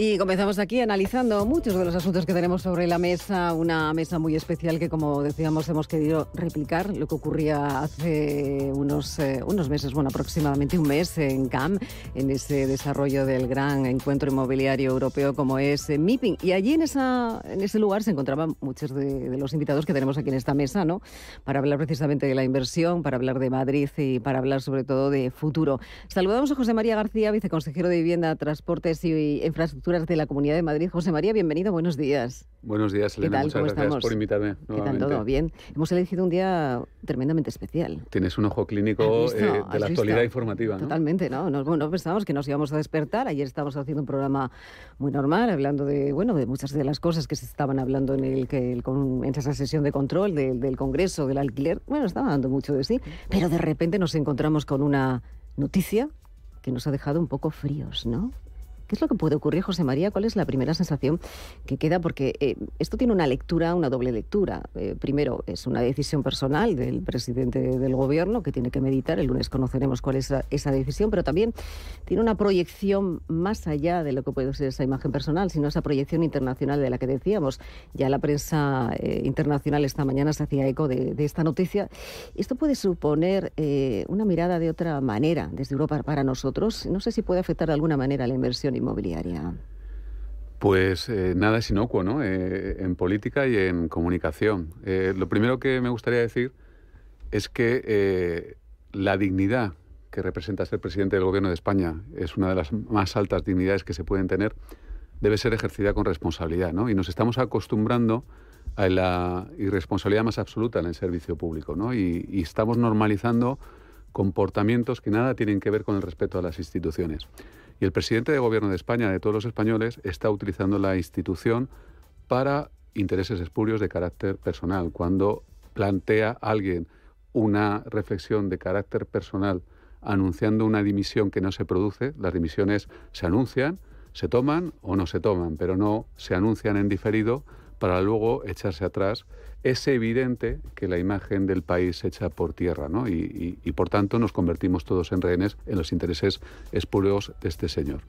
Y comenzamos aquí analizando muchos de los asuntos que tenemos sobre la mesa, una mesa muy especial que, como decíamos, hemos querido replicar lo que ocurría hace unos, eh, unos meses, bueno, aproximadamente un mes en CAM, en ese desarrollo del gran encuentro inmobiliario europeo como es eh, MIPIM. Y allí en, esa, en ese lugar se encontraban muchos de, de, los invitados que tenemos aquí en esta mesa, ¿no? Para hablar precisamente de la inversión, para hablar de Madrid y para hablar sobre todo de futuro. Saludamos a José María García, viceconsejero de Vivienda, Transportes y Infraestructura de la Comunidad de Madrid. José María, bienvenido, buenos días. Buenos días, Elena, muchas gracias por invitarme. Nuevamente. ¿Qué tal todo? Bien. Hemos elegido un día tremendamente especial. Tienes un ojo clínico eh, de la actualidad informativa. Totalmente, ¿no? nos bueno, pensábamos que nos íbamos a despertar. Ayer estábamos haciendo un programa muy normal, hablando de, bueno, de muchas de las cosas que se estaban hablando en, el, que en esa sesión de control del, del Congreso, del alquiler. Bueno, estaba dando mucho de sí, pero de repente nos encontramos con una noticia que nos ha dejado un poco fríos, ¿no? ¿Qué es lo que puede ocurrir, José María? ¿Cuál es la primera sensación que queda? Porque eh, esto tiene una lectura, una doble lectura. Eh, primero, es una decisión personal del presidente del gobierno que tiene que meditar. El lunes conoceremos cuál es esa decisión, pero también tiene una proyección más allá de lo que puede ser esa imagen personal, sino esa proyección internacional de la que decíamos. Ya la prensa eh, internacional esta mañana se hacía eco de, de esta noticia. Esto puede suponer una mirada de otra manera desde Europa para nosotros. No sé si puede afectar de alguna manera la inversión inmobiliaria? Pues eh, nada es inocuo, ¿no? Eh, en política y en comunicación. Eh, lo primero que me gustaría decir es que la dignidad que representa ser presidente del Gobierno de España es una de las más altas dignidades que se pueden tener, debe ser ejercida con responsabilidad, ¿no? Y nos estamos acostumbrando a la irresponsabilidad más absoluta en el servicio público, ¿no? y, y estamos normalizando comportamientos que nada tienen que ver con el respeto a las instituciones. Y el presidente de gobierno de España, de todos los españoles, está utilizando la institución para intereses espurios de carácter personal. Cuando plantea alguien una reflexión de carácter personal anunciando una dimisión que no se produce, las dimisiones se anuncian, se toman o no se toman, pero no se anuncian en diferido para luego echarse atrás es evidente que la imagen del país se echa por tierra, ¿no? Y, por tanto nos convertimos todos en rehenes en los intereses espurios de este señor.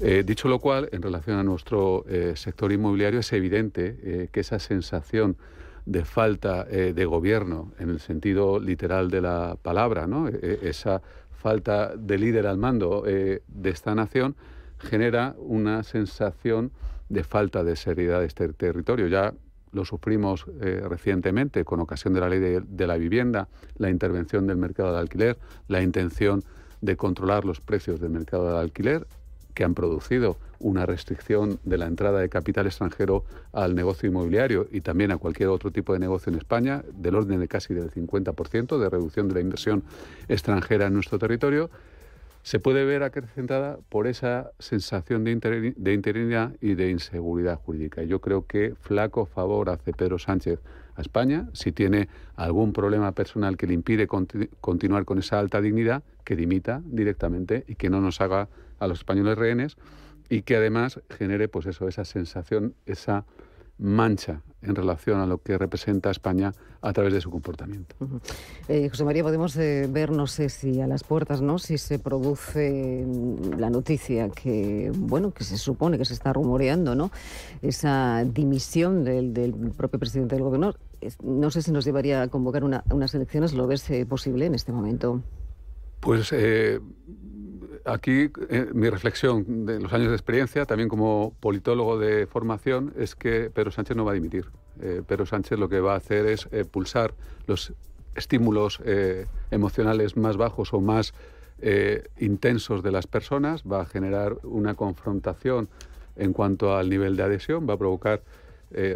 Eh, dicho lo cual, en relación a nuestro eh, sector inmobiliario, es evidente eh, que esa sensación de falta de gobierno, en el sentido literal de la palabra, e, e, esa falta de líder al mando de esta nación, genera una sensación de falta de seriedad de este territorio. Ya lo sufrimos eh, recientemente con ocasión de la ley de, la vivienda, la intervención del mercado de alquiler, la intención de controlar los precios del mercado de alquiler, que han producido una restricción de la entrada de capital extranjero al negocio inmobiliario y también a cualquier otro tipo de negocio en España, del orden de casi del 50% de reducción de la inversión extranjera en nuestro territorio se puede ver acrecentada por esa sensación de, interinidad y de inseguridad jurídica. Yo creo que flaco favor hace Pedro Sánchez a España. Si tiene algún problema personal que le impide continuar con esa alta dignidad, que dimita directamente y que no nos haga a los españoles rehenes y que además genere pues eso, esa sensación, esa mancha en relación a lo que representa España a través de su comportamiento. Eh, José María, podemos eh, ver, no sé eh, si a las puertas, ¿no? Si se produce mm, la noticia que, bueno, que se supone que se está rumoreando, ¿no? Esa dimisión del, propio presidente del gobierno. No sé si nos llevaría a convocar unas elecciones. ¿Lo ves posible en este momento? Pues aquí eh, mi reflexión de los años de experiencia, también como politólogo de formación, es que Pedro Sánchez no va a dimitir. Eh, Pedro Sánchez lo que va a hacer es eh, pulsar los estímulos emocionales más bajos o más intensos de las personas, va a generar una confrontación en cuanto al nivel de adhesión, va a provocar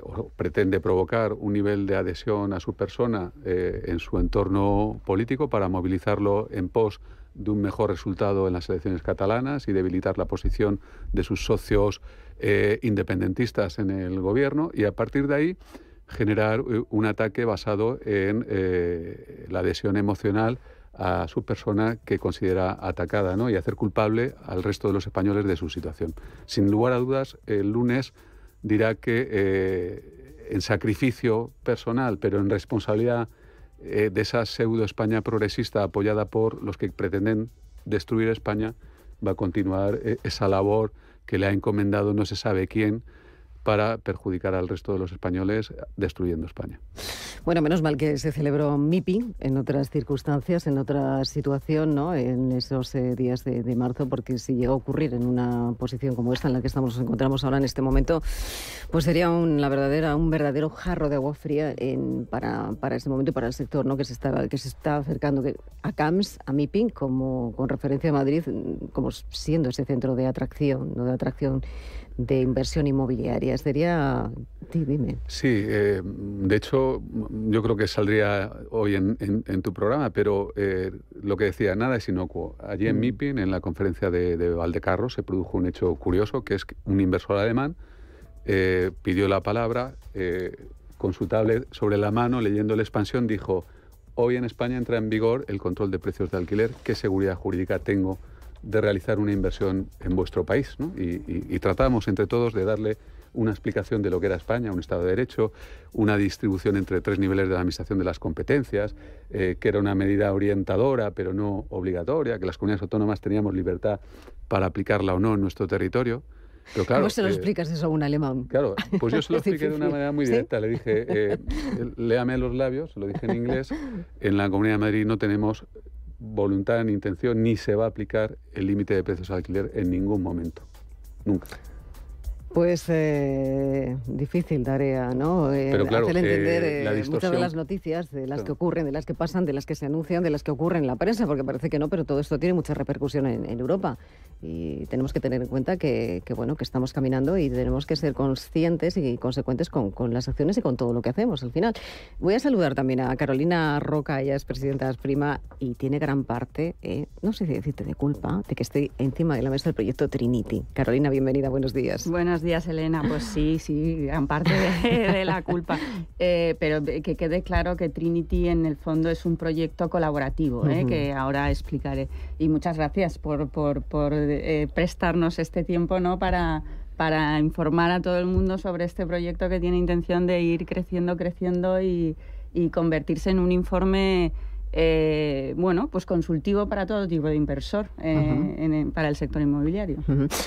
o pretende provocar un nivel de adhesión a su persona en su entorno político para movilizarlo en pos de un mejor resultado en las elecciones catalanas y debilitar la posición de sus socios eh, independentistas en el gobierno y a partir de ahí generar eh, un ataque basado en eh, la adhesión emocional a su persona que considera atacada y hacer culpable al resto de los españoles de su situación. Sin lugar a dudas, el lunes dirá que en sacrificio personal, pero en responsabilidad eh, de esa pseudo España progresista apoyada por los que pretenden destruir España, va a continuar eh, esa labor que le ha encomendado no se sabe quién para perjudicar al resto de los españoles destruyendo España. Bueno, menos mal que se celebró MIPI en otras circunstancias, en otra situación, ¿no? en esos eh, días de, marzo, porque si llega a ocurrir en una posición como esta en la que estamos, nos encontramos ahora en este momento, pues sería un, verdadera, un verdadero jarro de agua fría para, para este momento y para el sector ¿no? que, se está, que se está acercando a CAMS, a MIPI, como, con referencia a Madrid, como siendo ese centro de atracción, ¿no? de atracción de inversión inmobiliaria Sería dime. Sí, eh, de hecho, yo creo que saldría hoy en, tu programa, pero eh, lo que decía, nada es inocuo. Allí en mm. MIPIN, en la conferencia de, de, Valdecarro, se produjo un hecho curioso, que es un inversor alemán eh, pidió la palabra, consultable sobre la mano, leyendo la expansión, dijo, hoy en España entra en vigor el control de precios de alquiler, ¿qué seguridad jurídica tengo de realizar una inversión en vuestro país? y tratamos entre todos de darle una explicación de lo que era España, un Estado de Derecho, una distribución entre tres niveles de la Administración de las competencias, eh, que era una medida orientadora pero no obligatoria, que las comunidades autónomas teníamos libertad para aplicarla o no en nuestro territorio. Pero ¿Cómo se lo eh, explicas eso a un alemán? Claro, pues yo se lo expliqué de una manera muy directa. Le dije, eh, léame los labios, lo dije en inglés. En la Comunidad de Madrid no tenemos voluntad ni intención, ni se va a aplicar el límite de precios al alquiler en ningún momento. Nunca. Pues eh, difícil tarea, ¿no? Eh, pero hacer entender eh, eh, muchas de las noticias, de las que ocurren, de las que pasan, de las que se anuncian, de las que ocurren en la prensa, porque parece que no, pero todo esto tiene mucha repercusión en, Europa. Y tenemos que tener en cuenta que, bueno, que estamos caminando y tenemos que ser conscientes y consecuentes con, las acciones y con todo lo que hacemos al final. Voy a saludar también a Carolina Roca, ella es presidenta de Prima y tiene gran parte, no sé si decirte de culpa, de que esté encima de la mesa del proyecto Trinity. Carolina, bienvenida, buenos días. Buenos días. Gracias, Elena. Pues sí, sí, gran parte de, la culpa. Eh, pero que quede claro que Trinity en el fondo es un proyecto colaborativo, ¿eh? que ahora explicaré. Y muchas gracias por, por, por eh, prestarnos este tiempo ¿no? para, para informar a todo el mundo sobre este proyecto que tiene intención de ir creciendo, creciendo y, y convertirse en un informe eh, bueno, pues consultivo para todo tipo de inversor eh, para el sector inmobiliario.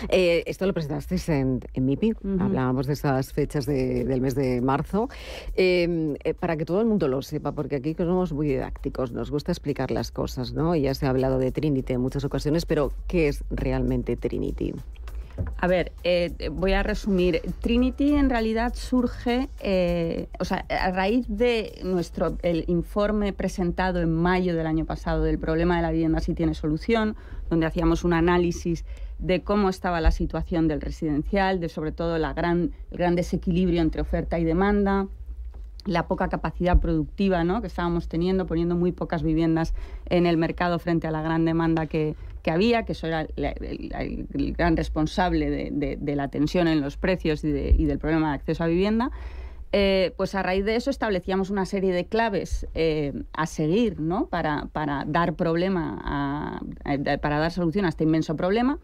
Eh, esto lo presentasteis en, MIPI, hablábamos de esas fechas del mes de marzo. Em, para que todo el mundo lo sepa, porque aquí somos muy didácticos, nos gusta explicar las cosas, ¿no? ya se ha hablado de Trinity en muchas ocasiones, pero ¿qué es realmente Trinity? A ver, eh, voy a resumir. Trinity en realidad surge, eh, o a raíz de nuestro el informe presentado en mayo del año pasado del problema de la vivienda si tiene solución, donde hacíamos un análisis de cómo estaba la situación del residencial, de sobre todo la el gran desequilibrio entre oferta y demanda, la poca capacidad productiva ¿no? que estábamos teniendo, poniendo muy pocas viviendas en el mercado frente a la gran demanda que, que había, que eso era el, gran responsable de, la tensión en los precios y, del problema de acceso a vivienda, eh, pues a raíz de eso establecíamos una serie de claves eh, a seguir para, dar problema para dar solución a este inmenso problema.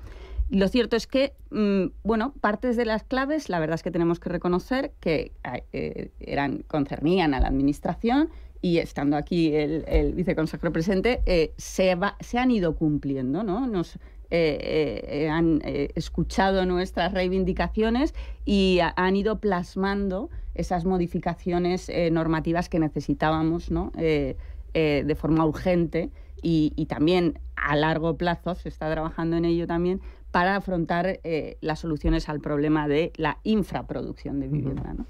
lo cierto es que, mm, bueno, partes de las claves, la verdad es que tenemos que reconocer que eh, eran, concernían a la administración, y estando aquí el, el viceconsejero presente, eh, se, han ido cumpliendo, ¿no? Nos, eh, eh, han escuchado nuestras reivindicaciones y han ido plasmando esas modificaciones normativas que necesitábamos de forma urgente y, y, también a largo plazo, se está trabajando en ello también, para afrontar las soluciones al problema de la infraproducción de vivienda. ¿no?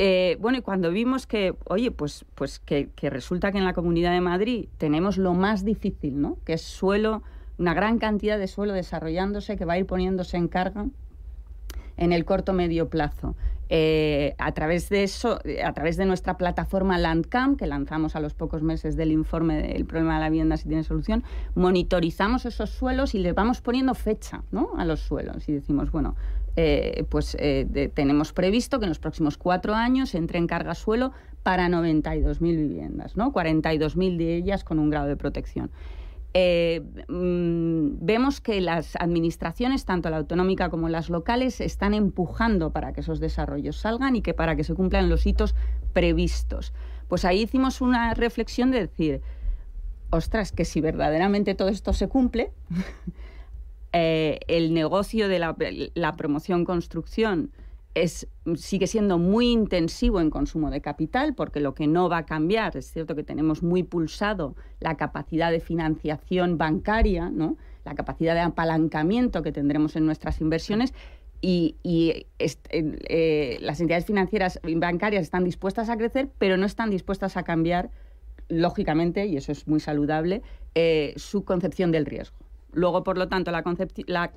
Eh, bueno, y cuando vimos que, oye, pues, pues que, resulta que en la Comunidad de Madrid tenemos lo más difícil, ¿no? Que es suelo, una gran cantidad de suelo desarrollándose que va a ir poniéndose en carga en el corto medio plazo. Eh, a través de eso, a través de nuestra plataforma Landcam, que lanzamos a los pocos meses del informe del problema de la vivienda si tiene solución, monitorizamos esos suelos y le vamos poniendo fecha ¿no? a los suelos y decimos, bueno, eh, pues eh, tenemos previsto que en los próximos cuatro años entre en carga suelo para 92.000 viviendas, ¿no? 42.000 de ellas con un grado de protección. Eh, mm, vemos que las administraciones, tanto la autonómica como las locales, están empujando para que esos desarrollos salgan y que para que se cumplan los hitos previstos. Pues ahí hicimos una reflexión de decir, ostras, que si verdaderamente todo esto se cumple, Eh, el negocio de la, promoción-construcción sigue siendo muy intensivo en consumo de capital, porque lo que no va a cambiar, es cierto que tenemos muy pulsado la capacidad de financiación bancaria, ¿no? la capacidad de apalancamiento que tendremos en nuestras inversiones, y, eh, eh, las entidades financieras bancarias están dispuestas a crecer, pero no están dispuestas a cambiar, lógicamente, y eso es muy saludable, su concepción del riesgo. Luego, por lo tanto,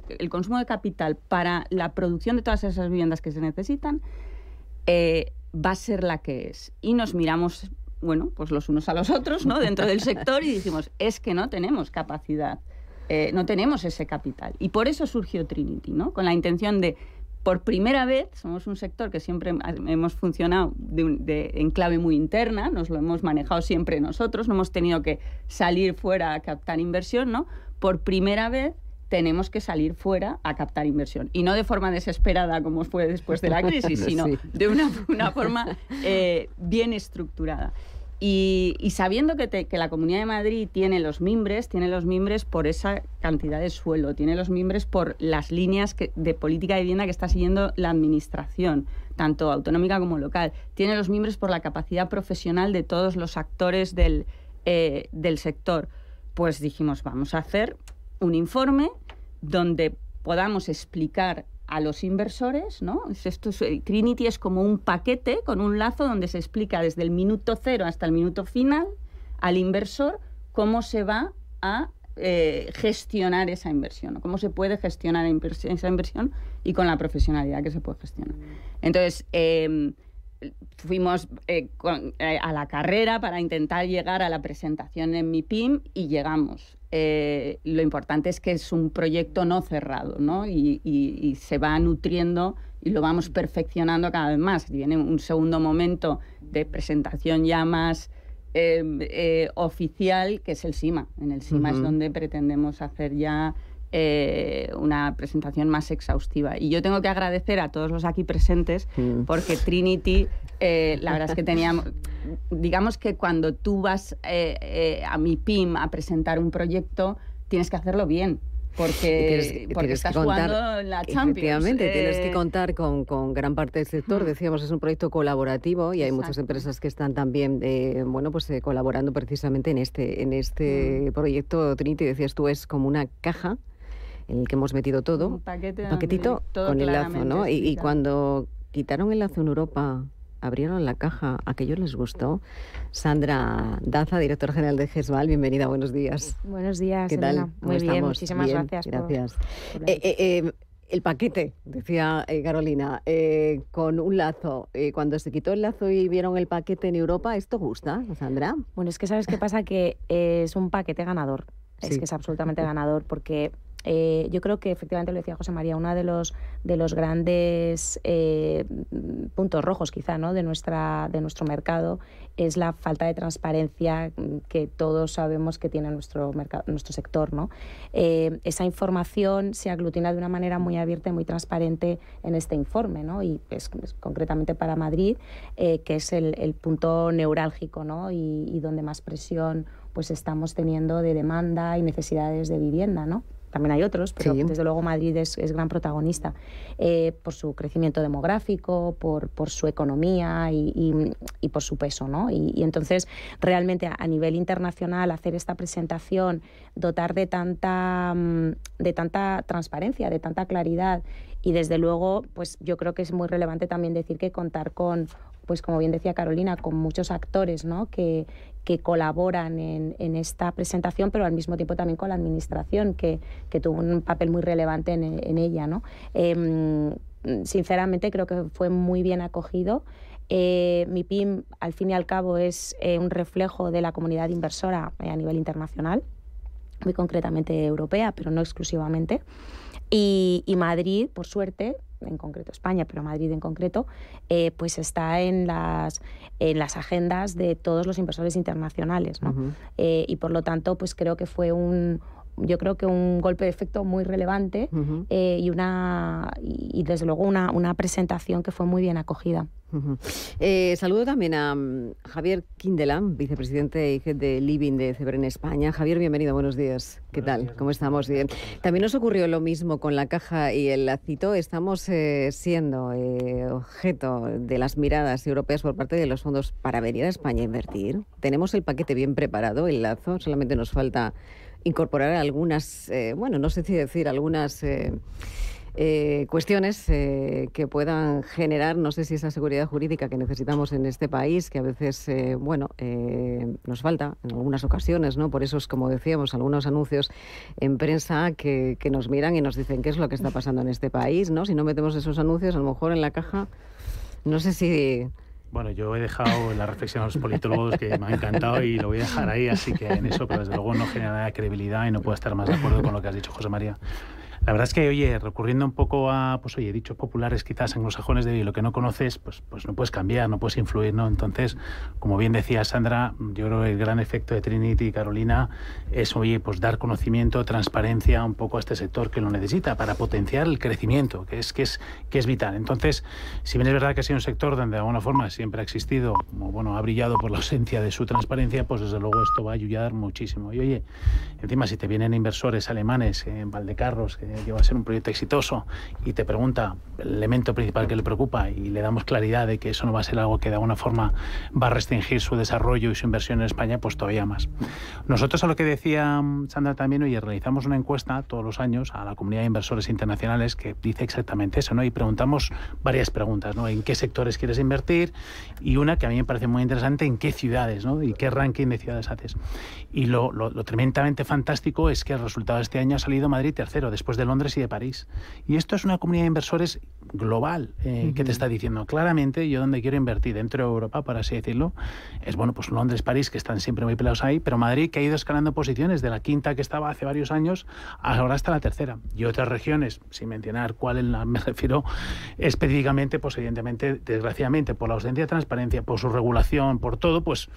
el consumo de capital para la producción de todas esas viviendas que se necesitan eh, va a ser la que es. Y nos miramos, bueno, pues los unos a los otros, ¿no? Dentro del sector y decimos es que no tenemos capacidad, eh, no tenemos ese capital. Y por eso surgió Trinity, ¿no? Con la intención de, por primera vez, somos un sector que siempre hemos funcionado en clave muy interna, nos lo hemos manejado siempre nosotros, no hemos tenido que salir fuera a captar inversión, ¿no? por primera vez tenemos que salir fuera a captar inversión. Y no de forma desesperada como fue después de la crisis, sino de una, forma eh, bien estructurada. Y, sabiendo que, la Comunidad de Madrid tiene los mimbres, tiene los mimbres por esa cantidad de suelo, tiene los mimbres por las líneas de política de vivienda que está siguiendo la Administración, tanto autonómica como local, tiene los mimbres por la capacidad profesional de todos los actores del, eh, del sector pues dijimos, vamos a hacer un informe donde podamos explicar a los inversores, ¿no? Esto eh, Trinity es como un paquete con un lazo donde se explica desde el minuto cero hasta el minuto final al inversor cómo se va a eh, gestionar esa inversión, cómo se puede gestionar esa inversión y con la profesionalidad que se puede gestionar. Mm. Entonces, em, fuimos eh, eh, a la carrera para intentar llegar a la presentación en mi PIM y llegamos. Eh, lo importante es que es un proyecto no cerrado, ¿no? Y, se va nutriendo y lo vamos perfeccionando cada vez más. Viene un segundo momento de presentación ya más oficial, que es el SIMA. En el SIMA es donde pretendemos hacer ya eh, una presentación más exhaustiva. Y yo tengo que agradecer a todos los aquí presentes mm. porque Trinity, eh, la verdad es que teníamos, digamos que cuando tú vas eh, eh, a mi PIM a presentar un proyecto, tienes que hacerlo bien, porque, estás jugando la Champions. Efectivamente, tienes que contar con, gran parte del sector. Mm. Decíamos, es un proyecto colaborativo y hay muchas empresas que están también bueno, pues, colaborando precisamente en este, en este mm. proyecto. Trinity, decías tú, es como una caja el que hemos metido todo, un paquetito con el lazo, ¿no? Y, cuando quitaron el lazo en Europa, abrieron la caja, a aquello les gustó. Sandra Daza, director general de GESVAL, bienvenida, buenos días. Buenos días, ¿Qué Muy bien, muchísimas gracias. Gracias. Eh, eh, eh, el paquete, decía Carolina, con un lazo. cuando se quitó el lazo y vieron el paquete en Europa, ¿esto gusta, Sandra? Bueno, es que sabes qué pasa, que es un paquete ganador. Es que es absolutamente ganador porque eh, yo creo que efectivamente lo decía José María, uno de los, de los grandes eh, puntos rojos quizá ¿no? de, nuestro mercado es la falta de transparencia que todos sabemos que tiene nuestro, mercado, nuestro sector. ¿no? Eh, esa información se aglutina de una manera muy abierta y muy transparente en este informe ¿no? y es concretamente para Madrid, que es el, punto neurálgico ¿no? y, y donde más presión pues estamos teniendo de demanda y necesidades de vivienda, ¿no? también hay otros, pero desde luego Madrid es, gran protagonista eh, por su crecimiento demográfico, por, su economía y, por su peso. ¿no? Y, entonces, realmente a nivel internacional, hacer esta presentación, dotar de tanta, mm, de tanta transparencia, de tanta claridad y desde luego, pues yo creo que es muy relevante también decir que contar con pues como bien decía Carolina, con muchos actores ¿no? que, que colaboran en, esta presentación, pero al mismo tiempo también con la Administración, que, tuvo un papel muy relevante en, ella. ¿no? Em, sinceramente creo que fue muy bien acogido. Eh, mi PIM, al fin y al cabo, es eh, un reflejo de la comunidad inversora eh, a nivel internacional, muy concretamente europea, pero no exclusivamente. Y, y Madrid, por suerte, en concreto España, pero Madrid en concreto, eh, pues está en las, en las agendas de todos los inversores internacionales. ¿no? Eh, y por lo tanto, pues creo que fue un, yo creo que un golpe de efecto muy relevante eh, y, una, y, desde luego una, presentación que fue muy bien acogida. Eh, saludo también a mm, Javier Kindelam, vicepresidente y jefe de Living de Cebren España. Javier, bienvenido, buenos días. ¿Qué tal? ¿Cómo estamos? Bien. También nos ocurrió lo mismo con la caja y el lacito. Estamos eh, siendo objeto de las miradas europeas por parte de los fondos para venir a España a invertir. Tenemos el paquete bien preparado, el lazo, solamente nos falta incorporar algunas, eh, bueno, no sé si decir algunas... Eh, eh, cuestiones que puedan generar, no sé si esa seguridad jurídica que necesitamos en este país, que a veces, bueno, nos falta en algunas ocasiones, ¿no? Por eso, es, como decíamos, algunos anuncios en prensa que, que, nos miran y nos dicen qué es lo que está pasando en este país, ¿no? Si no metemos esos anuncios, a lo mejor en la caja, no sé si bueno, yo he dejado la reflexión a los politólogos que me ha encantado y lo voy a dejar ahí, así que en eso, pero desde luego no genera credibilidad y no puedo estar más de acuerdo con lo que has dicho, José María. La verdad es que, oye, recurriendo un poco a, pues oye, dichos populares quizás anglosajones de lo que no conoces, pues, pues no puedes cambiar, no puedes influir, ¿no? Entonces, como bien decía Sandra, yo creo que el gran efecto de Trinity y Carolina es, oye, pues dar conocimiento, transparencia un poco a este sector que lo necesita para potenciar el crecimiento, que es, que es, que es vital. Entonces, si bien es verdad que ha sido un sector donde de alguna forma siempre ha existido, como bueno, ha brillado por la ausencia de su transparencia, pues desde luego esto va a ayudar muchísimo. Y oye, encima si te vienen inversores alemanes en Valdecarros, que eh, que va a ser un proyecto exitoso y te pregunta el elemento principal que le preocupa y le damos claridad de que eso no va a ser algo que de alguna forma va a restringir su desarrollo y su inversión en España, pues todavía más. Nosotros a lo que decía mm, Sandra también, y realizamos una encuesta todos los años a la comunidad de inversores internacionales que dice exactamente eso, ¿no? Y preguntamos varias preguntas, ¿no? ¿En qué sectores quieres invertir? Y una que a mí me parece muy interesante, ¿en qué ciudades, ¿no? ¿Y qué ranking de ciudades haces? Y lo, lo tremendamente fantástico es que el resultado de este año ha salido Madrid tercero, después de Londres y de París. Y esto es una comunidad de inversores global eh, que te está diciendo claramente yo donde quiero invertir dentro de Europa, por así decirlo, es bueno, pues Londres, París, que están siempre muy pelados ahí, pero Madrid que ha ido escalando posiciones de la quinta que estaba hace varios años ahora hasta la tercera. Y otras regiones, sin mencionar cuál me refiero específicamente, pues evidentemente, desgraciadamente, por la ausencia de transparencia, por su regulación, por todo, pues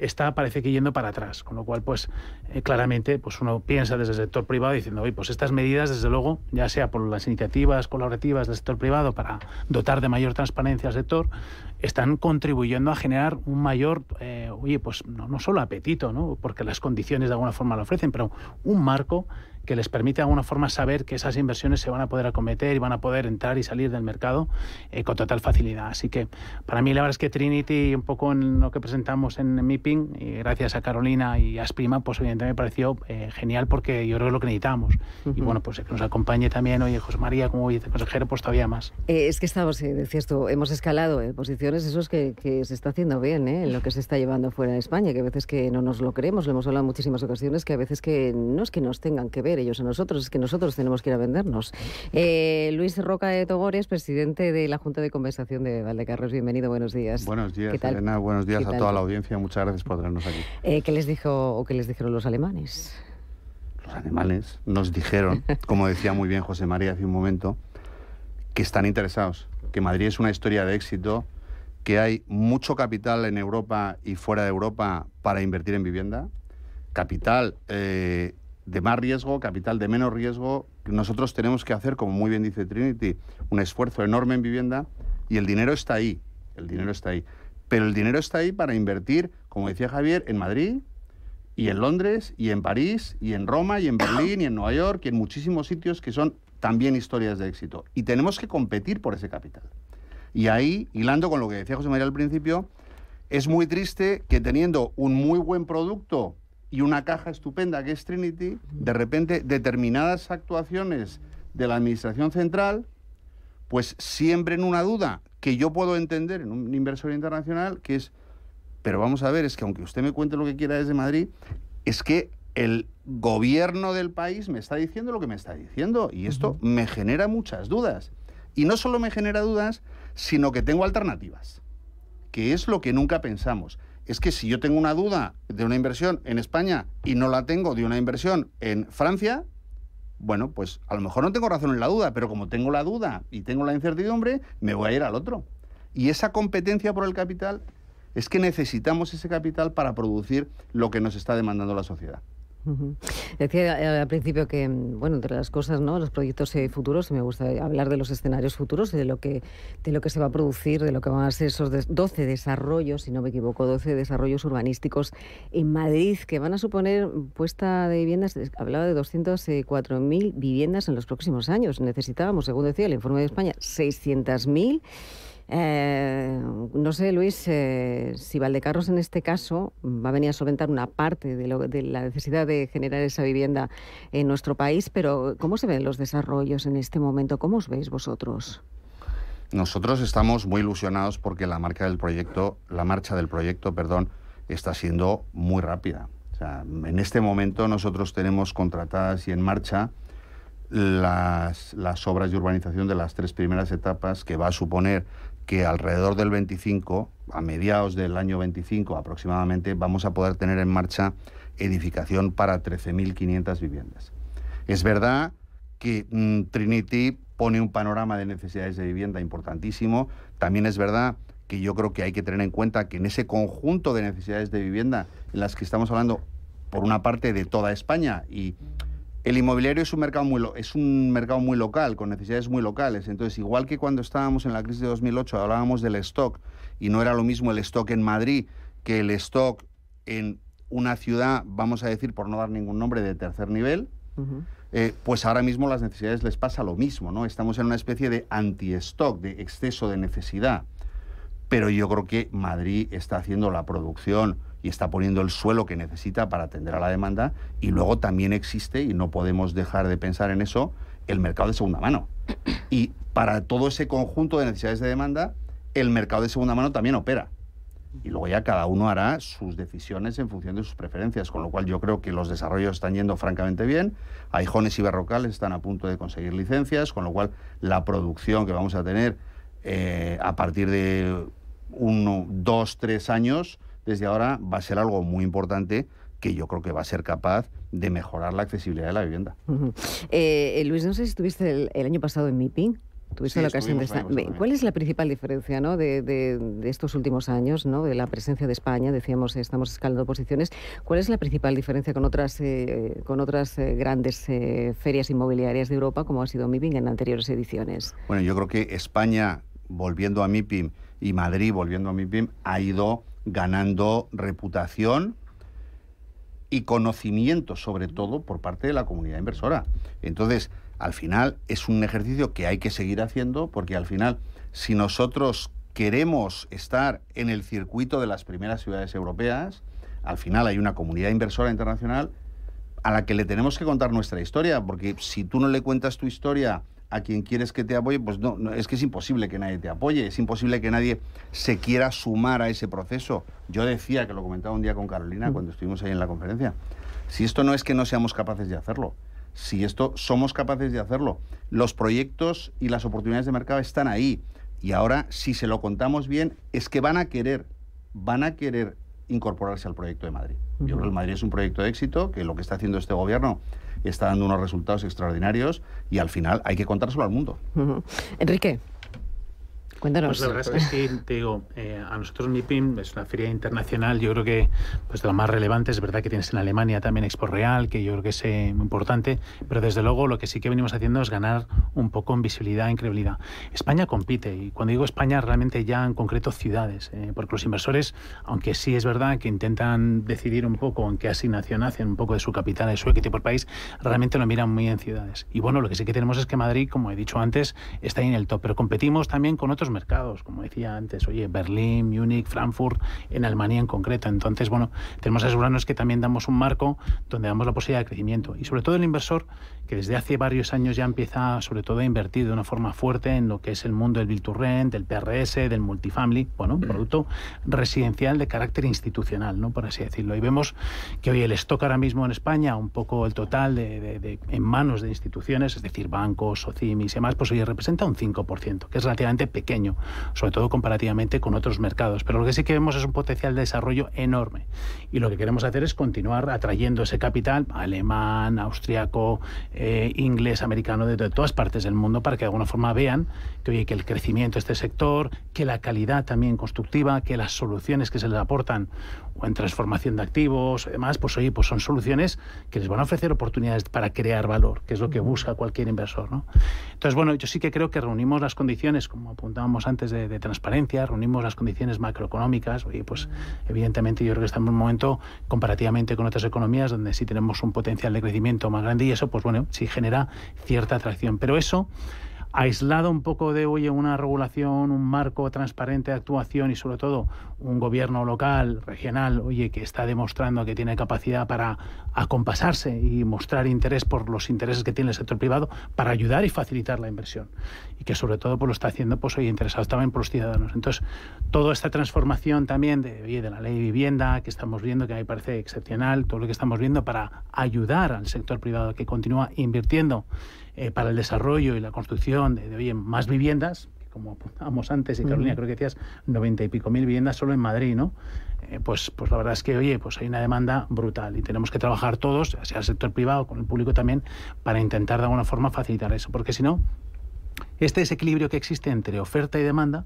está parece que yendo para atrás, con lo cual pues eh, claramente pues uno piensa desde el sector privado diciendo, oye, pues estas medidas desde luego, ya sea por las iniciativas colaborativas del sector privado para dotar de mayor transparencia al sector, están contribuyendo a generar un mayor, eh, oye, pues no, solo apetito, ¿no? porque las condiciones de alguna forma lo ofrecen, pero un marco que les permite de alguna forma saber que esas inversiones se van a poder acometer y van a poder entrar y salir del mercado eh, con total facilidad. Así que para mí la verdad es que Trinity, un poco en lo que presentamos en MIPIN y gracias a Carolina y a Sprima, pues evidentemente me pareció eh, genial porque yo creo que lo que necesitamos. Y bueno, pues que nos acompañe también, hoy José María como viceconsejero, pues todavía más. Eh, es que estamos, decías tú, hemos escalado posiciones, eso es que, se está haciendo bien, en lo que se está llevando fuera de España, que a veces que no nos lo creemos, lo hemos hablado en muchísimas ocasiones, que a veces que no es que nos tengan que ver, ellos a nosotros, es que nosotros tenemos que ir a vendernos. Eh, Luis Roca de Togores, presidente de la Junta de Conversación de Valdecarros, bienvenido, buenos días. Buenos días, Elena, buenos días a toda la audiencia, muchas gracias por tenernos aquí. Eh, ¿Qué les dijo o qué les dijeron los alemanes? Los alemanes nos dijeron, como decía muy bien José María hace un momento, que están interesados, que Madrid es una historia de éxito, que hay mucho capital en Europa y fuera de Europa para invertir en vivienda, capital eh, de más riesgo, capital de menos riesgo. Nosotros tenemos que hacer, como muy bien dice Trinity, un esfuerzo enorme en vivienda y el dinero está ahí, el dinero está ahí. Pero el dinero está ahí para invertir, como decía Javier, en Madrid y en Londres y en París y en Roma y en Berlín y en Nueva York y en muchísimos sitios que son también historias de éxito. Y tenemos que competir por ese capital. Y ahí, hilando con lo que decía José María al principio, es muy triste que teniendo un muy buen producto y una caja estupenda que es Trinity, de repente determinadas actuaciones de la Administración Central, pues siempre en una duda que yo puedo entender en un inversor internacional, que es, pero vamos a ver, es que aunque usted me cuente lo que quiera desde Madrid, es que el gobierno del país me está diciendo lo que me está diciendo y esto me genera muchas dudas. Y no solo me genera dudas, sino que tengo alternativas, que es lo que nunca pensamos es que si yo tengo una duda de una inversión en España y no la tengo de una inversión en Francia, bueno, pues a lo mejor no tengo razón en la duda, pero como tengo la duda y tengo la incertidumbre, me voy a ir al otro. Y esa competencia por el capital es que necesitamos ese capital para producir lo que nos está demandando la sociedad. Decía eh, al principio que, bueno, entre las cosas, ¿no? Los proyectos eh, futuros, y me gusta hablar de los escenarios futuros, de lo que, de lo que se va a producir, de lo que van a ser esos 12 desarrollos, si no me equivoco, 12 desarrollos urbanísticos en Madrid, que van a suponer puesta de viviendas, hablaba de 204.000 eh, viviendas en los próximos años. Necesitábamos, según decía el informe de España, 600.000. Eh, no sé, Luis, eh, si Valdecarros en este caso va a venir a solventar una parte de, la necesidad de generar esa vivienda en nuestro país, pero ¿cómo se ven los desarrollos en este momento? ¿Cómo os veis vosotros? Nosotros estamos muy ilusionados porque la marca del proyecto, la marcha del proyecto, perdón, está siendo muy rápida. en este momento nosotros tenemos contratadas y en marcha las, obras de urbanización de las tres primeras etapas que va a suponer que alrededor del 25, a mediados del año 25 aproximadamente, vamos a poder tener en marcha edificación para 13.500 viviendas. Es verdad que mm, Trinity pone un panorama de necesidades de vivienda importantísimo. También es verdad que yo creo que hay que tener en cuenta que en ese conjunto de necesidades de vivienda en las que estamos hablando, por una parte, de toda España y el inmobiliario es un, mercado muy es un mercado muy local, con necesidades muy locales. Entonces, igual que cuando estábamos en la crisis de 2008 hablábamos del stock, y no era lo mismo el stock en Madrid que el stock en una ciudad, vamos a decir, por no dar ningún nombre, de tercer nivel, eh, pues ahora mismo las necesidades les pasa lo mismo, ¿no? Estamos en una especie de anti-stock, de exceso de necesidad. Pero yo creo que Madrid está haciendo la producción y está poniendo el suelo que necesita para atender a la demanda. Y luego también existe, y no podemos dejar de pensar en eso, el mercado de segunda mano. Y para todo ese conjunto de necesidades de demanda, el mercado de segunda mano también opera. Y luego ya cada uno hará sus decisiones en función de sus preferencias, con lo cual yo creo que los desarrollos están yendo francamente bien. Aijones y barrocales están a punto de conseguir licencias, con lo cual la producción que vamos a tener eh, a partir de uno, dos, tres años desde ahora va a ser algo muy importante que yo creo que va a ser capaz de mejorar la accesibilidad de la vivienda. Eh, eh, Luis, no sé si estuviste el, año pasado en MIPIM. Tuviste la ocasión de estar. ¿Cuál es la principal diferencia ¿no? de, estos últimos años, ¿no? de la presencia de España? Decíamos, estamos escalando posiciones. ¿Cuál es la principal diferencia con otras, eh, con otras grandes ferias inmobiliarias de Europa, como ha sido MIPIM en anteriores ediciones? Bueno, yo creo que España, volviendo a MIPIM, y Madrid, volviendo a MIPIM, ha ido ganando reputación y conocimiento, sobre todo por parte de la comunidad inversora. Entonces, al final es un ejercicio que hay que seguir haciendo porque al final, si nosotros queremos estar en el circuito de las primeras ciudades europeas, al final hay una comunidad inversora internacional a la que le tenemos que contar nuestra historia, porque si tú no le cuentas tu historia a quien quieres que te apoye, pues no, es que es imposible que nadie te apoye, es imposible que nadie se quiera sumar a ese proceso. Yo decía, que lo comentaba un día con Carolina mm. cuando estuvimos ahí en la conferencia, si esto no es que no seamos capaces de hacerlo, si esto somos capaces de hacerlo, los proyectos y las oportunidades de mercado están ahí. Y ahora, si se lo contamos bien, es que van a querer, van a querer incorporarse al proyecto de Madrid. Yo creo que el Madrid es un proyecto de éxito, que lo que está haciendo este gobierno está dando unos resultados extraordinarios y al final hay que contárselo al mundo. Enrique. Cuéntanos. Pues la verdad es que sí, te digo, eh, a nosotros MIPIM es una feria internacional, yo creo que pues de lo más relevante, es verdad que tienes en Alemania también Expo Real, que yo creo que es eh, importante, pero desde luego lo que sí que venimos haciendo es ganar un poco en visibilidad, en credibilidad. España compite, y cuando digo España, realmente ya en concreto ciudades, eh, porque los inversores, aunque sí es verdad que intentan decidir un poco en qué asignación hacen, un poco de su capital, de su equity por país, realmente lo miran muy en ciudades. Y bueno, lo que sí que tenemos es que Madrid, como he dicho antes, está ahí en el top, pero competimos también con otros mercados, como decía antes, oye, Berlín, Múnich, Frankfurt, en Alemania en concreto. Entonces, bueno, tenemos que asegurarnos que también damos un marco donde damos la posibilidad de crecimiento. Y sobre todo el inversor, que desde hace varios años ya empieza sobre todo a invertir de una forma fuerte en lo que es el mundo del Build-to-Rent, del PRS, del multifamily, bueno, un mm. producto residencial de carácter institucional, ¿no? por así decirlo. Y vemos que hoy el stock ahora mismo en España, un poco el total en manos de instituciones, es decir, bancos, socimis y demás, pues hoy representa un 5%, que es relativamente pequeño sobre todo comparativamente con otros mercados. Pero lo que sí que vemos es un potencial de desarrollo enorme y lo que queremos hacer es continuar atrayendo ese capital alemán, austriaco, eh, inglés, americano, de todas partes del mundo para que de alguna forma vean que, que el crecimiento de este sector, que la calidad también constructiva, que las soluciones que se les aportan o en transformación de activos, demás, pues oye, pues son soluciones que les van a ofrecer oportunidades para crear valor, que es lo que busca cualquier inversor. ¿no? Entonces, bueno, yo sí que creo que reunimos las condiciones, como apuntábamos antes, de, de transparencia, reunimos las condiciones macroeconómicas, oye, pues evidentemente yo creo que estamos en un momento comparativamente con otras economías donde sí tenemos un potencial de crecimiento más grande y eso, pues bueno, sí genera cierta atracción. Pero eso aislado un poco de, oye, una regulación, un marco transparente de actuación y sobre todo un gobierno local, regional, oye, que está demostrando que tiene capacidad para acompasarse y mostrar interés por los intereses que tiene el sector privado para ayudar y facilitar la inversión. Y que sobre todo pues, lo está haciendo, pues, hoy interesados también por los ciudadanos. Entonces, toda esta transformación también de, de la ley de vivienda que estamos viendo, que a mí parece excepcional, todo lo que estamos viendo para ayudar al sector privado que continúa invirtiendo eh, para el desarrollo y la construcción de, más viviendas, como apuntábamos antes, y Carolina, creo que decías noventa y pico mil viviendas solo en Madrid, ¿no? Eh, pues, pues la verdad es que, oye, pues hay una demanda brutal y tenemos que trabajar todos, sea el sector privado, con el público también, para intentar de alguna forma facilitar eso, porque si no, este desequilibrio que existe entre oferta y demanda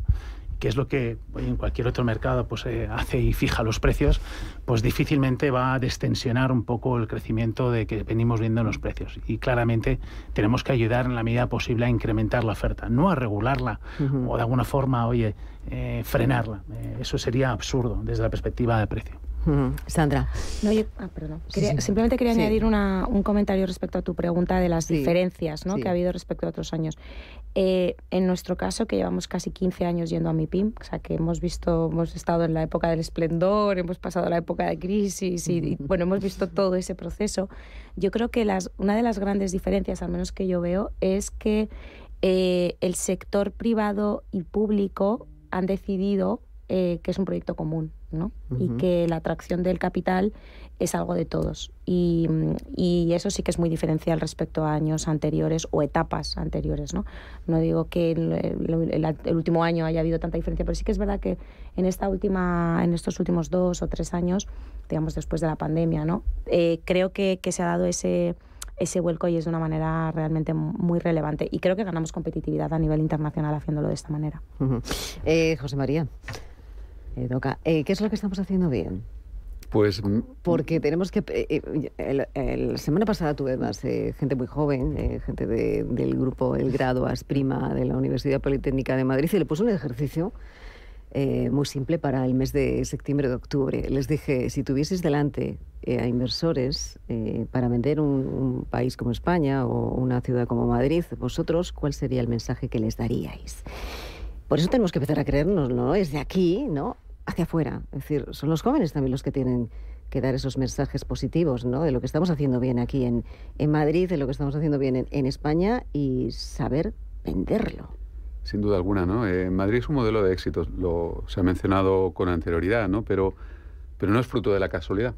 que es lo que en cualquier otro mercado pues, eh, hace y fija los precios, pues difícilmente va a destensionar un poco el crecimiento de que venimos viendo en los precios. Y claramente tenemos que ayudar en la medida posible a incrementar la oferta, no a regularla o de alguna forma, oye, eh, frenarla. Eh, eso sería absurdo desde la perspectiva de precio. Sandra. No, ah, Simplemente quería añadir un comentario respecto a tu pregunta de las diferencias ¿no? que ha habido respecto a otros años. Eh, en nuestro caso, que llevamos casi 15 años yendo a MIPIM, o sea que hemos visto, hemos estado en la época del esplendor, hemos pasado la época de crisis y, bueno, hemos visto todo ese proceso. Yo creo que las, una de las grandes diferencias, al menos que yo veo, es que eh, el sector privado y público han decidido eh, que es un proyecto común. Y que la atracción del capital es algo de todos. Mm, y, eso sí que es muy diferencial respecto a años anteriores o etapas anteriores, ¿no? digo que el, último año haya habido tanta diferencia, pero sí que es verdad que en esta última, en estos últimos dos o tres años, digamos después de la pandemia, eh, creo que, se ha dado ese vuelco y es de una manera realmente muy relevante. Y creo que ganamos competitividad a nivel internacional haciéndolo de esta manera. Eh, José María. Eh, eh, ¿qué es lo que estamos haciendo bien? Pues... Mm, Porque tenemos que... Eh, la semana pasada tuve más gente muy joven, gente del grupo El Grado prima de la Universidad Politécnica de Madrid, y le puse un ejercicio muy simple para el mes de septiembre de octubre. Les dije, si tuvieses delante a inversores para vender un, país como España o una ciudad como Madrid, vosotros, ¿cuál sería el mensaje que les daríais? Por eso tenemos que empezar a creernos, ¿no? Es de aquí, ¿no? hacia afuera. Es decir, son los jóvenes también los que tienen que dar esos mensajes positivos, ¿no? De lo que estamos haciendo bien aquí en, en Madrid, de lo que estamos haciendo bien en, España y saber venderlo. Sin duda alguna, ¿no? Eh, Madrid es un modelo de éxito, lo, se ha mencionado con anterioridad, ¿no? Pero, pero no es fruto de la casualidad.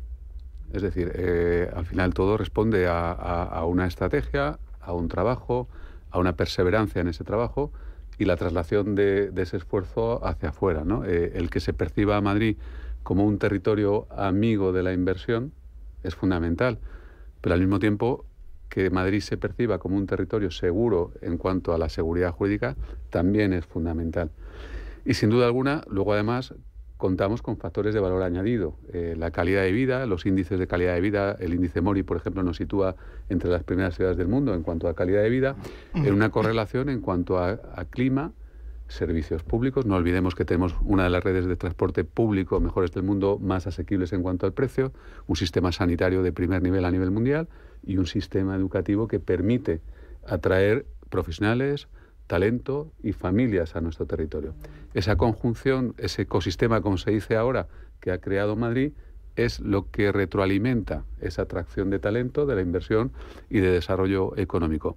Es decir, eh, al final todo responde a, a una estrategia, a un trabajo, a una perseverancia en ese trabajo y la traslación de, ese esfuerzo hacia afuera. Eh, el que se perciba a Madrid como un territorio amigo de la inversión es fundamental, pero al mismo tiempo que Madrid se perciba como un territorio seguro en cuanto a la seguridad jurídica también es fundamental. Y sin duda alguna, luego además contamos con factores de valor añadido. Eh, la calidad de vida, los índices de calidad de vida, el índice Mori, por ejemplo, nos sitúa entre las primeras ciudades del mundo en cuanto a calidad de vida, mm. en una correlación en cuanto a clima, servicios públicos. No olvidemos que tenemos una de las redes de transporte público mejores del mundo, más asequibles en cuanto al precio, un sistema sanitario de primer nivel a nivel mundial y un sistema educativo que permite atraer profesionales, talento y familias a nuestro territorio. Esa conjunción, ese ecosistema, como se dice ahora, que ha creado Madrid, es lo que retroalimenta esa atracción de talento, de la inversión y de desarrollo económico.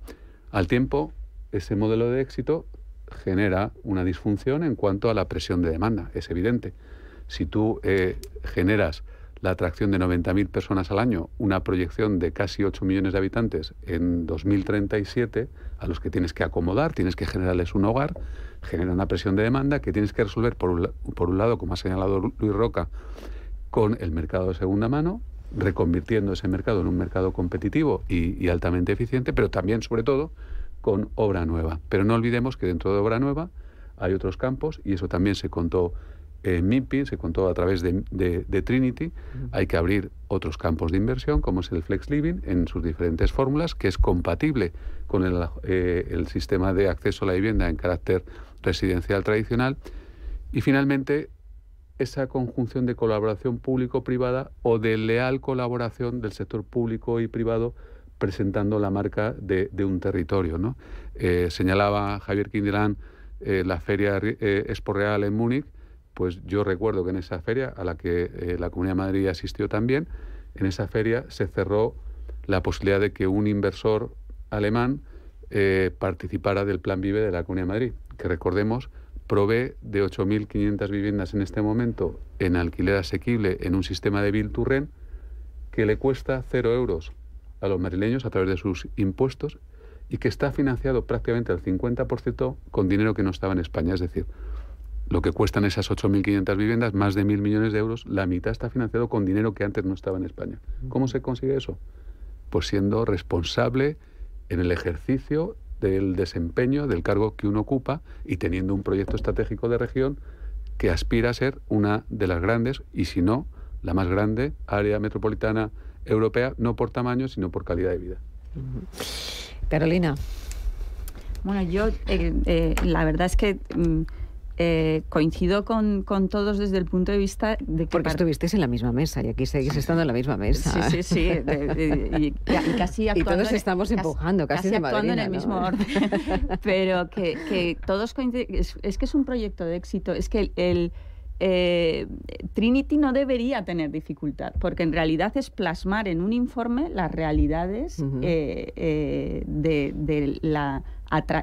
Al tiempo, ese modelo de éxito genera una disfunción en cuanto a la presión de demanda, es evidente. Si tú eh, generas la atracción de 90.000 personas al año, una proyección de casi 8 millones de habitantes en 2037, a los que tienes que acomodar, tienes que generarles un hogar, genera una presión de demanda que tienes que resolver, por un, por un lado, como ha señalado Luis Roca, con el mercado de segunda mano, reconvirtiendo ese mercado en un mercado competitivo y, y altamente eficiente, pero también, sobre todo, con obra nueva. Pero no olvidemos que dentro de obra nueva hay otros campos y eso también se contó MIPI, se contó a través de, Trinity. Hay que abrir otros campos de inversión, como es el Flex Living, en sus diferentes fórmulas, que es compatible con eh, el, sistema de acceso a la vivienda en carácter residencial tradicional. Y finalmente, esa conjunción de colaboración público-privada o de leal colaboración del sector público y privado presentando la marca de, un territorio. Eh, señalaba Javier Quindilán eh, la feria Expo Real en Múnich, pues yo recuerdo que en esa feria, a la que eh, la Comunidad de Madrid asistió también, en esa feria se cerró la posibilidad de que un inversor alemán eh, participara del Plan Vive de la Comunidad de Madrid, que recordemos provee de 8.500 viviendas en este momento en alquiler asequible en un sistema de Bill que le cuesta cero euros a los madrileños a través de sus impuestos y que está financiado prácticamente al 50% con dinero que no estaba en España. Es decir, lo que cuestan esas 8.500 viviendas, más de mil millones de euros, la mitad está financiado con dinero que antes no estaba en España. ¿Cómo se consigue eso? Pues siendo responsable en el ejercicio del desempeño del cargo que uno ocupa y teniendo un proyecto estratégico de región que aspira a ser una de las grandes, y si no, la más grande área metropolitana europea, no por tamaño, sino por calidad de vida. Carolina. Bueno, yo eh, eh, la verdad es que... Mm, eh, coincido con, todos desde el punto de vista de que... Porque estuvisteis en la misma mesa y aquí seguís estando en la misma mesa. Sí, sí, sí. y, Y todos estamos empujando, casi, actuando en el mismo orden. Pero que, todos coinciden... Es, que es un proyecto de éxito. Es que el, eh, Trinity no debería tener dificultad, porque en realidad es plasmar en un informe las realidades eh, de la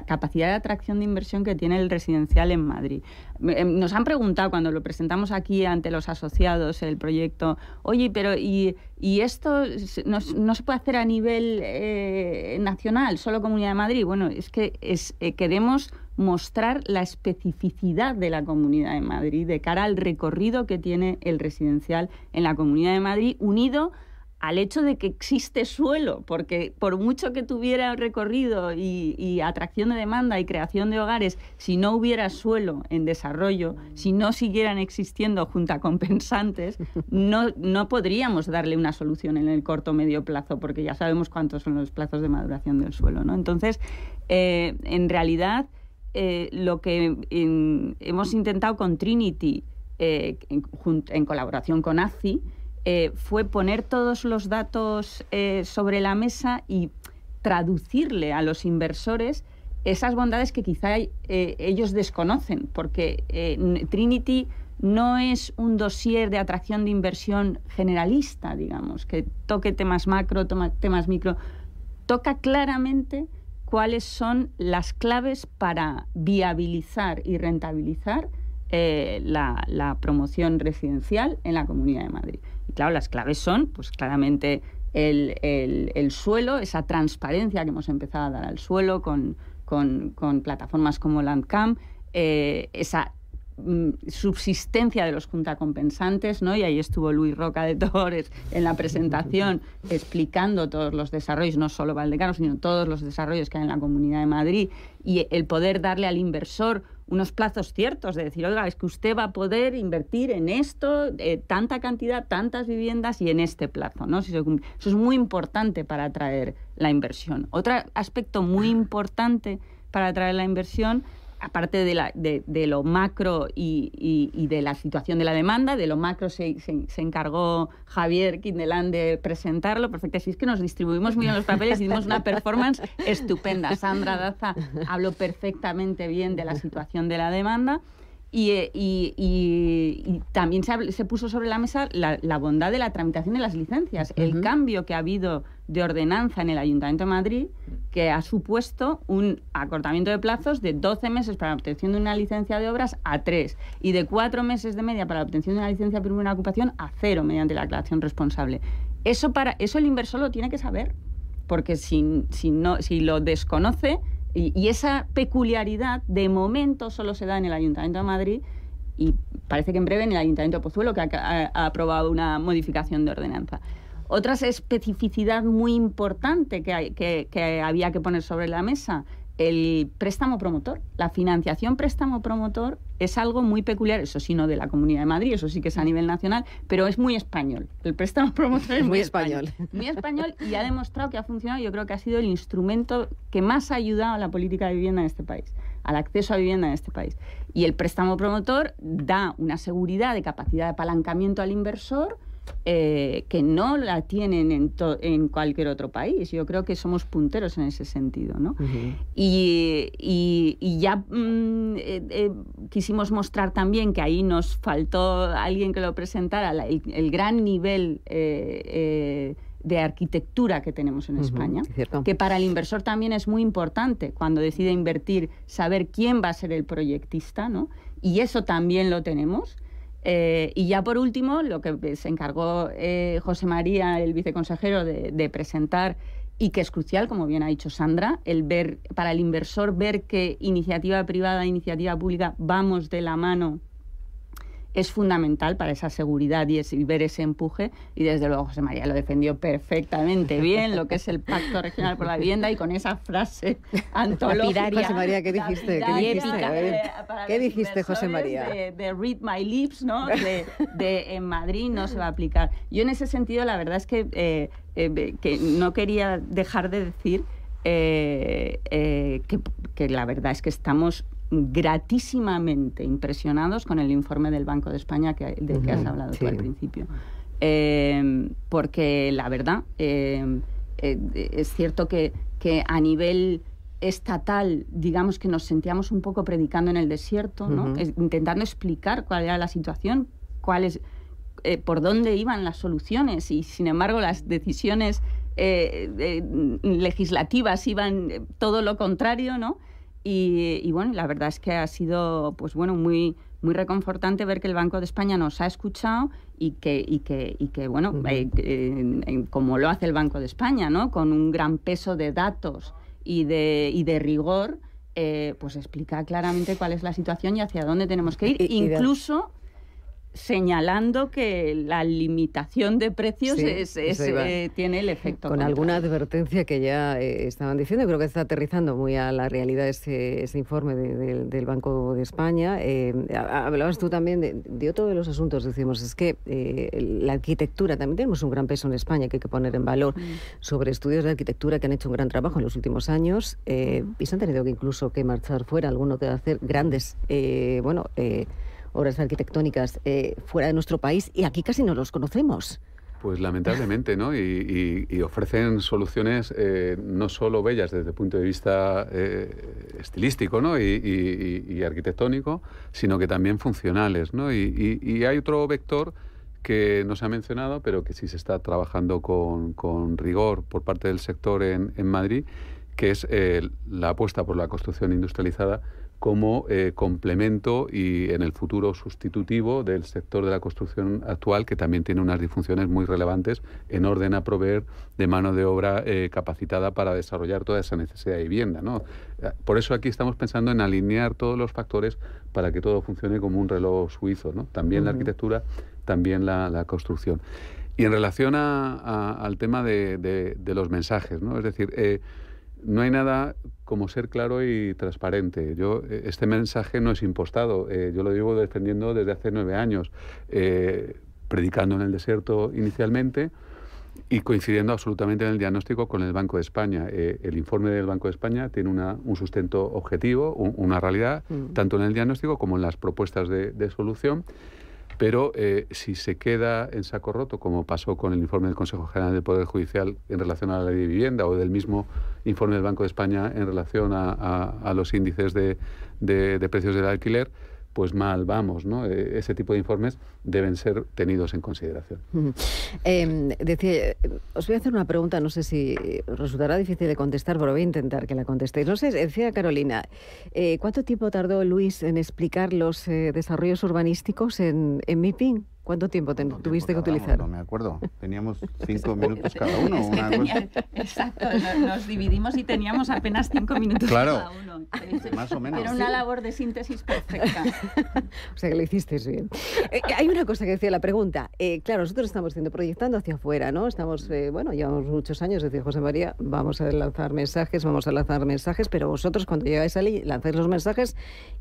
capacidad de atracción de inversión que tiene el residencial en Madrid. Em, nos han preguntado cuando lo presentamos aquí ante los asociados el proyecto, oye, pero ¿y, esto no, se puede hacer a nivel eh, nacional, solo Comunidad de Madrid? Bueno, es que eh, queremos mostrar la especificidad de la Comunidad de Madrid de cara al recorrido que tiene el residencial en la Comunidad de Madrid, unido al hecho de que existe suelo, porque por mucho que tuviera recorrido y, atracción de demanda y creación de hogares, si no hubiera suelo en desarrollo, si no siguieran existiendo junta compensantes, no, no podríamos darle una solución en el corto o medio plazo, porque ya sabemos cuántos son los plazos de maduración del suelo. ¿no? Entonces, eh, en realidad, eh, lo que hemos intentado con Trinity, eh, en, en, colaboración con ACI, eh, fue poner todos los datos eh, sobre la mesa y traducirle a los inversores esas bondades que quizá eh, ellos desconocen, porque Trinity no es un dossier de atracción de inversión generalista, digamos, que toque temas macro, temas micro. Toca claramente cuáles son las claves para viabilizar y rentabilizar la promoción residencial en la Comunidad de Madrid claro, las claves son, pues claramente, el, suelo, esa transparencia que hemos empezado a dar al suelo con, plataformas como Landcamp, eh, esa mm, subsistencia de los juntacompensantes, ¿no? Y ahí estuvo Luis Roca de Torres en la presentación explicando todos los desarrollos, no solo Valdecano, sino todos los desarrollos que hay en la Comunidad de Madrid y el poder darle al inversor unos plazos ciertos de decir, oiga, es que usted va a poder invertir en esto, eh, tanta cantidad, tantas viviendas y en este plazo, ¿no? Si Eso es muy importante para atraer la inversión. Otro aspecto muy importante para atraer la inversión aparte de, la, de, lo macro y, de la situación de la demanda, de lo macro se, encargó Javier Kindeland de presentarlo. Perfecto, así es que nos distribuimos muy bien los papeles y una performance estupenda. Sandra Daza habló perfectamente bien de la situación de la demanda. Y, eh, también se, puso sobre la mesa la, bondad de la tramitación de las licencias, el cambio que ha habido de ordenanza en el Ayuntamiento de Madrid que ha supuesto un acortamiento de plazos de 12 meses para la obtención de una licencia de obras a 3 y de 4 meses de media para la obtención de una licencia de primera ocupación a 0 mediante la aclaración responsable. Eso, para, eso el inversor lo tiene que saber, porque si, no, si lo desconoce, y, esa peculiaridad de momento solo se da en el Ayuntamiento de Madrid y parece que en breve en el Ayuntamiento de Pozuelo que ha aprobado una modificación de ordenanza. Otra especificidad muy importante que, que, había que poner sobre la mesa, el préstamo promotor. La financiación préstamo promotor es algo muy peculiar, eso sí, no de la Comunidad de Madrid, eso sí que es a mm. nivel nacional, pero es muy español. El préstamo promotor es muy, español. español. Muy español y ha demostrado que ha funcionado. Yo creo que ha sido el instrumento que más ha ayudado a la política de vivienda en este país, al acceso a vivienda en este país. Y el préstamo promotor da una seguridad de capacidad de apalancamiento al inversor eh, que no la tienen en, cualquier otro país. Yo creo que somos punteros en ese sentido. ¿no? y, ya mm, eh, eh, quisimos mostrar también que ahí nos faltó alguien que lo presentara, el, gran nivel de arquitectura que tenemos en España, que para el inversor también es muy importante cuando decide invertir saber quién va a ser el proyectista, ¿no? Y eso también lo tenemos. Eh, y ya por último, lo que se encargó eh, José María, el viceconsejero, de, presentar y que es crucial, como bien ha dicho Sandra, el ver para el inversor ver que iniciativa privada e iniciativa pública vamos de la mano es fundamental para esa seguridad y, ver ese empuje. Y desde luego José María lo defendió perfectamente bien, lo que es el Pacto Regional por la Vivienda y con esa frase antológica. José María, ¿qué dijiste? ¿Qué dijiste, José María? De, Read My Lips, ¿no? De, en Madrid no se va a aplicar. Yo en ese sentido, la verdad es que, eh, eh, que no quería dejar de decir eh, que la verdad es que estamos gratísimamente impresionados con el informe del Banco de España que, del que has hablado tú al principio. Eh, porque la verdad, eh, eh, es cierto que, a nivel estatal, digamos que nos sentíamos un poco predicando en el desierto, intentando explicar cuál era la situación, cuál por dónde iban las soluciones y, sin embargo, las decisiones legislativas iban todo lo contrario, ¿no? Y, bueno, la verdad es que ha sido pues bueno, muy, muy reconfortante ver que el Banco de España nos ha escuchado y que, y que, y que bueno, eh, como lo hace el Banco de España, ¿no? con un gran peso de datos y de, y de rigor, eh, pues explica claramente cuál es la situación y hacia dónde tenemos que ir, incluso señalando que la limitación de precios eh, tiene el efecto. Con alguna advertencia que ya eh, estaban diciendo, creo que está aterrizando muy a la realidad ese, ese informe del Banco de España. Eh, hablabas tú también de, otro de los asuntos, decimos, es que la arquitectura, también tenemos un gran peso en España que hay que poner en valor sobre estudios de arquitectura que han hecho un gran trabajo en los últimos años y se han tenido que incluso que marchar fuera, algunos de hacer grandes, bueno, obras arquitectónicas eh, fuera de nuestro país y aquí casi no los conocemos. Pues lamentablemente, ¿no? Y, ofrecen soluciones eh, no solo bellas desde el punto de vista eh, estilístico ¿no? y, arquitectónico, sino que también funcionales, ¿no? Y, hay otro vector que no se ha mencionado, pero que sí se está trabajando con, rigor por parte del sector en, Madrid, que es la apuesta por la construcción industrializada, como eh, complemento y en el futuro sustitutivo del sector de la construcción actual, que también tiene unas disfunciones muy relevantes en orden a proveer de mano de obra eh, capacitada para desarrollar toda esa necesidad de vivienda. ¿no? Eh, por eso aquí estamos pensando en alinear todos los factores para que todo funcione como un reloj suizo, ¿no? también la arquitectura, también la, construcción. Y en relación al tema de, los mensajes, ¿no? es decir, no hay nada como ser claro y transparente. Yo, e, este mensaje no es impostado, eh, yo lo llevo defendiendo desde hace nueve años, eh, predicando en el desierto inicialmente y coincidiendo absolutamente en el diagnóstico con el Banco de España. Eh, el informe del Banco de España tiene un sustento objetivo, una realidad, mm. tanto en el diagnóstico como en las propuestas de solución. Pero eh, si se queda en saco roto, como pasó con el informe del Consejo General del Poder Judicial en relación a la ley de vivienda o del mismo informe del Banco de España en relación a, los índices de precios del alquiler, pues mal vamos, ¿no? E, ese tipo de informes deben ser tenidos en consideración. Em, decía, os voy a hacer una pregunta, no sé si resultará difícil de contestar, pero voy a intentar que la contestéis. No sé, decía Carolina, eh, ¿cuánto tiempo tardó Luis en explicar los eh, desarrollos urbanísticos en, en MIPIN? ¿Cuánto tiempo tuviste que utilizar? No me acuerdo. Teníamos cinco pues, minutos cada uno. Exacto, nos dividimos y teníamos apenas cinco minutos cada uno. Más o menos. Era una labor de síntesis perfecta. o sea que lo hicisteis bien. Eh, eh, hay una cosa que decía la pregunta. Eh, claro, nosotros estamos siendo proyectando hacia afuera, ¿no? Estamos, bueno, llevamos muchos años, decía José María, vamos a lanzar mensajes, vamos a lanzar mensajes, pero vosotros cuando llegáis allí lanzáis los mensajes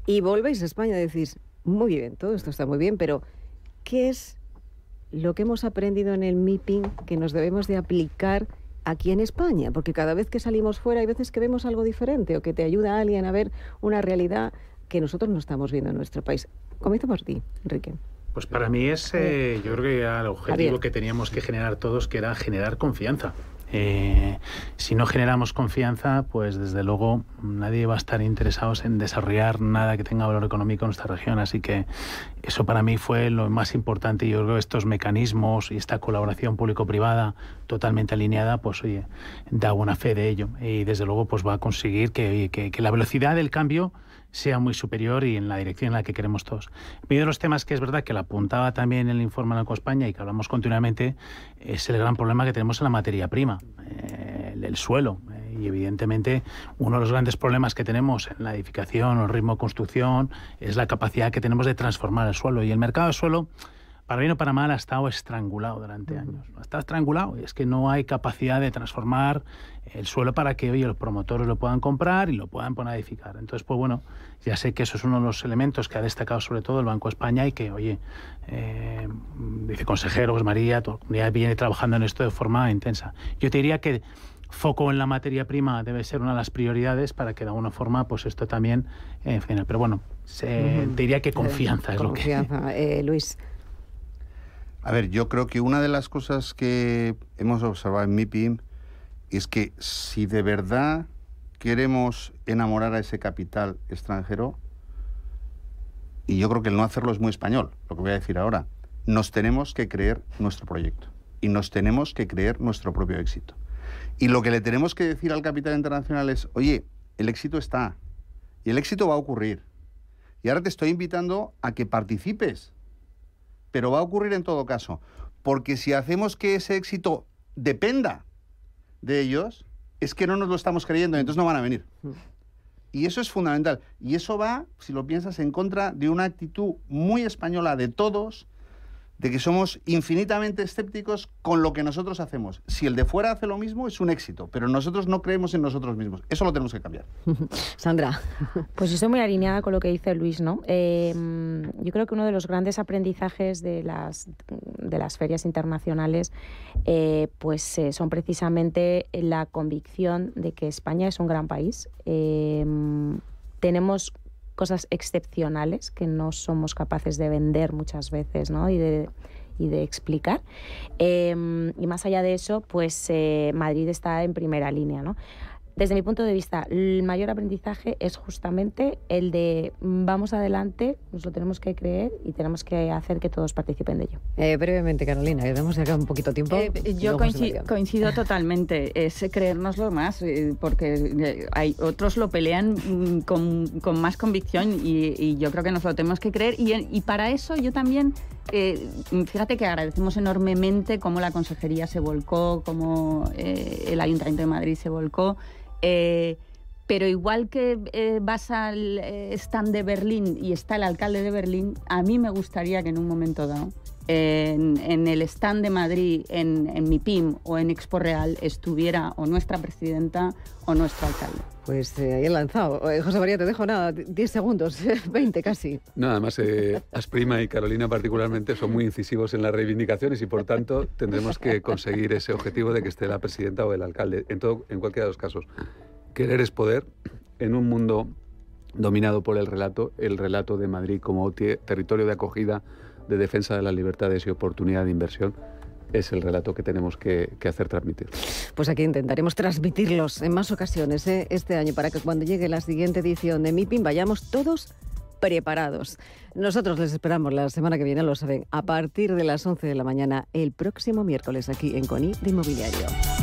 y volvéis a España decís, muy bien, todo esto está muy bien, pero ¿Qué es lo que hemos aprendido en el MIPIN que nos debemos de aplicar aquí en España? Porque cada vez que salimos fuera hay veces que vemos algo diferente o que te ayuda a alguien a ver una realidad que nosotros no estamos viendo en nuestro país. Comienza por ti, Enrique. Pues para mí es, eh, yo creo que era el objetivo que teníamos que generar todos, que era generar confianza. Eh, si no generamos confianza, pues desde luego nadie va a estar interesado en desarrollar nada que tenga valor económico en nuestra región. Así que eso para mí fue lo más importante. Yo creo que estos mecanismos y esta colaboración público-privada totalmente alineada, pues oye, da buena fe de ello. Y desde luego pues va a conseguir que la velocidad del cambio sea muy superior y en la dirección en la que queremos todos. Uno de los temas que es verdad que la apuntaba también el informe de la España y que hablamos continuamente es el gran problema que tenemos en la materia prima, eh, el, suelo. Eh, y evidentemente uno de los grandes problemas que tenemos en la edificación o el ritmo de construcción es la capacidad que tenemos de transformar el suelo. Y el mercado del suelo para bien o para mal, ha estado estrangulado durante años. Está estrangulado y es que no hay capacidad de transformar el suelo para que oye, los promotores lo puedan comprar y lo puedan poner a edificar. Entonces, pues bueno, ya sé que eso es uno de los elementos que ha destacado sobre todo el Banco de España y que, oye, eh, dice consejero, María, viene trabajando en esto de forma intensa. Yo te diría que foco en la materia prima debe ser una de las prioridades para que de alguna forma pues esto también eh, Pero bueno, te diría que eh, confianza es lo que... Eh, Luis... A ver, yo creo que una de las cosas que hemos observado en MIPIM es que si de verdad queremos enamorar a ese capital extranjero, y yo creo que el no hacerlo es muy español, lo que voy a decir ahora, nos tenemos que creer nuestro proyecto y nos tenemos que creer nuestro propio éxito. Y lo que le tenemos que decir al capital internacional es, oye, el éxito está y el éxito va a ocurrir. Y ahora te estoy invitando a que participes pero va a ocurrir en todo caso, porque si hacemos que ese éxito dependa de ellos, es que no nos lo estamos creyendo, entonces no van a venir. Mm. Y eso es fundamental. Y eso va, si lo piensas, en contra de una actitud muy española de todos, de que somos infinitamente escépticos con lo que nosotros hacemos. Si el de fuera hace lo mismo, es un éxito, pero nosotros no creemos en nosotros mismos. Eso lo tenemos que cambiar. Sandra. Pues estoy muy alineada con lo que dice Luis, ¿no? Eh, yo creo que uno de los grandes aprendizajes de las, de las ferias internacionales eh, pues eh, son precisamente la convicción de que España es un gran país. tenemos cosas excepcionales que no somos capaces de vender muchas veces ¿no? y, de, explicar. Em, y más allá de eso, pues eh, Madrid está en primera línea. ¿no? Desde mi punto de vista, el mayor aprendizaje es justamente el de mm, vamos adelante, nos lo tenemos que creer y tenemos que hacer que todos participen de ello. Previamente, eh, brevemente, Carolina, que ¿eh? tenemos acá un poquito tiempo. Eh, yo coincido, totalmente, es creérnoslo más, porque hay otros lo pelean mm, con, con más convicción y, yo creo que nos lo tenemos que creer. Y, y para eso yo también, fíjate que agradecemos enormemente cómo la consejería se volcó, cómo el Ayuntamiento de Madrid se volcó. Eh, pero igual que eh, vas al eh, stand de Berlín y está el alcalde de Berlín, a mí me gustaría que en un momento dado en, el stand de Madrid, en, en MIPIM o en Expo Real, estuviera o nuestra presidenta o nuestro alcalde. Pues eh, ahí he lanzado. Eh, José María, te dejo nada, 10 segundos, 20 casi. Nada más, eh, Asprima y Carolina particularmente son muy incisivos en las reivindicaciones y por tanto tendremos que conseguir ese objetivo de que esté la presidenta o el alcalde, en, todo, en cualquiera de los casos. Querer es poder en un mundo dominado por el relato, el relato de Madrid como territorio de acogida, de defensa de las libertades y oportunidad de inversión es el relato que tenemos que, hacer transmitir. Pues aquí intentaremos transmitirlos en más ocasiones ¿eh? este año para que cuando llegue la siguiente edición de MIPIM vayamos todos preparados. Nosotros les esperamos la semana que viene, lo saben, a partir de las 11 de la mañana el próximo miércoles aquí en CONI de Inmobiliario.